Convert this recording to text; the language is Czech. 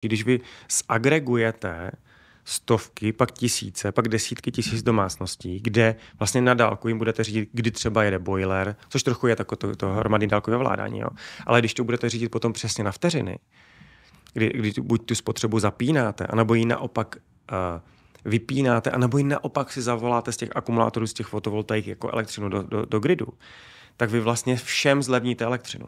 Když vy zagregujete stovky, pak tisíce, pak desítky tisíc domácností, kde vlastně na dálku jim budete řídit, kdy třeba jede boiler, což trochu je tako to, to hromadné dálkové vládání, jo. ale když to budete řídit potom přesně na vteřiny, kdy, kdy tu, buď tu spotřebu zapínáte, anebo ji naopak uh, vypínáte, anebo ji naopak si zavoláte z těch akumulátorů, z těch fotovoltaik jako elektřinu do, do, do gridu, tak vy vlastně všem zlevníte elektřinu.